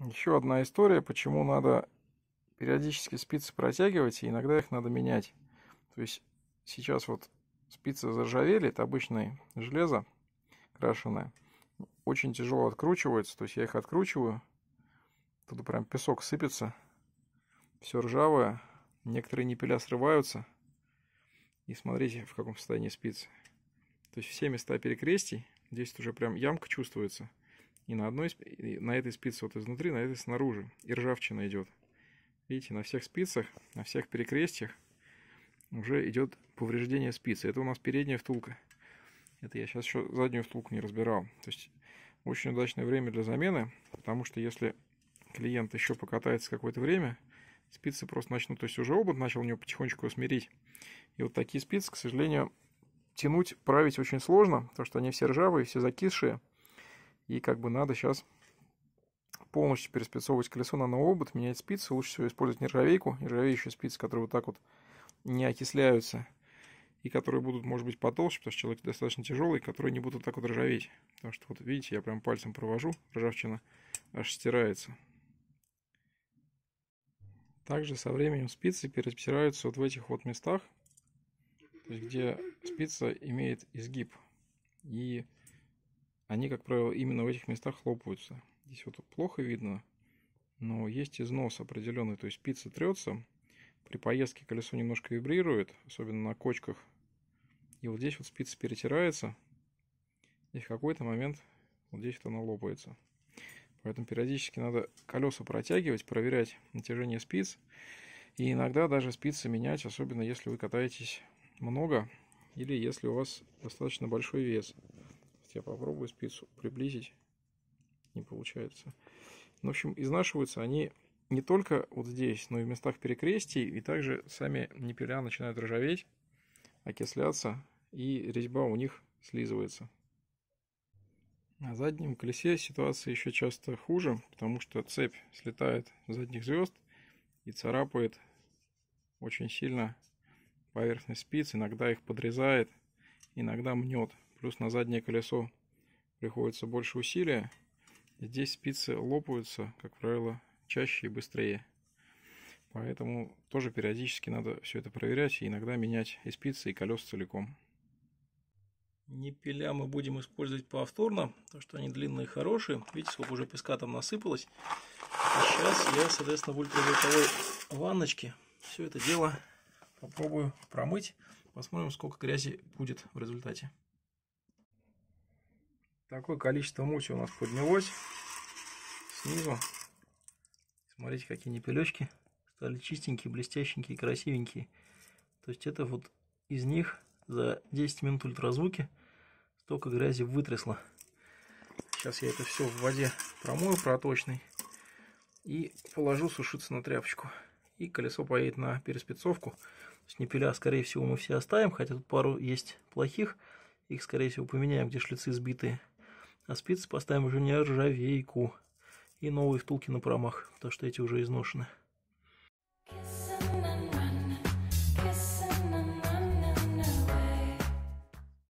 Еще одна история, почему надо периодически спицы протягивать, и иногда их надо менять. То есть сейчас вот спицы заржавели, это обычное железо крашеное. Очень тяжело откручивается, то есть я их откручиваю, туда прям песок сыпется, все ржавое, некоторые непеля срываются. И смотрите, в каком состоянии спицы. То есть все места перекрестий, здесь уже прям ямка чувствуется – и на одной, и на этой спице вот изнутри, на этой снаружи. И ржавчина идет. Видите, на всех спицах, на всех перекрестьях уже идет повреждение спицы. Это у нас передняя втулка. Это я сейчас еще заднюю втулку не разбирал. То есть очень удачное время для замены, потому что если клиент еще покатается какое-то время, спицы просто начнут, то есть уже обод начал у него потихонечку смирить. И вот такие спицы, к сожалению, тянуть, править очень сложно, потому что они все ржавые, все закисшие. И как бы надо сейчас полностью переспецовывать колесо на новый обод, менять спицы. Лучше всего использовать нержавейку, нержавеющие спицы, которые вот так вот не окисляются и которые будут, может быть, потолще, потому что человек достаточно тяжелый, которые не будут так вот ржаветь. Потому что, вот видите, я прям пальцем провожу, ржавчина аж стирается. Также со временем спицы перестираются вот в этих вот местах, то есть где спица имеет изгиб. И они, как правило, именно в этих местах хлопаются. Здесь вот плохо видно, но есть износ определенный, то есть пицца трется, при поездке колесо немножко вибрирует, особенно на кочках. И вот здесь вот спица перетирается, и в какой-то момент вот здесь вот она лопается. Поэтому периодически надо колеса протягивать, проверять натяжение спиц. И иногда даже спицы менять, особенно если вы катаетесь много или если у вас достаточно большой вес я попробую спицу приблизить. Не получается. Ну, в общем, изнашиваются они не только вот здесь, но и в местах перекрестий, и также сами непеля начинают ржаветь, окисляться, и резьба у них слизывается. На заднем колесе ситуация еще часто хуже, потому что цепь слетает с задних звезд и царапает очень сильно поверхность спиц, иногда их подрезает, иногда мнет. Плюс на заднее колесо приходится больше усилия. Здесь спицы лопаются, как правило, чаще и быстрее. Поэтому тоже периодически надо все это проверять и иногда менять и спицы, и колеса целиком. Непиля мы будем использовать повторно, потому что они длинные и хорошие. Видите, сколько уже песка там насыпалось. И сейчас я, соответственно, в ультразвуковой ванночке все это дело попробую промыть. Посмотрим, сколько грязи будет в результате. Такое количество мути у нас поднялось снизу. Смотрите, какие непелечки стали чистенькие, блестященькие, красивенькие. То есть это вот из них за 10 минут ультразвуки столько грязи вытрясло. Сейчас я это все в воде промою проточной и положу сушиться на тряпочку и колесо поедет на переспецовку. То непеля, скорее всего, мы все оставим, хотя тут пару есть плохих. Их, скорее всего, поменяем, где шлицы сбитые. А спицы поставим уже не ржавейку. И новые втулки на промах, потому что эти уже изношены.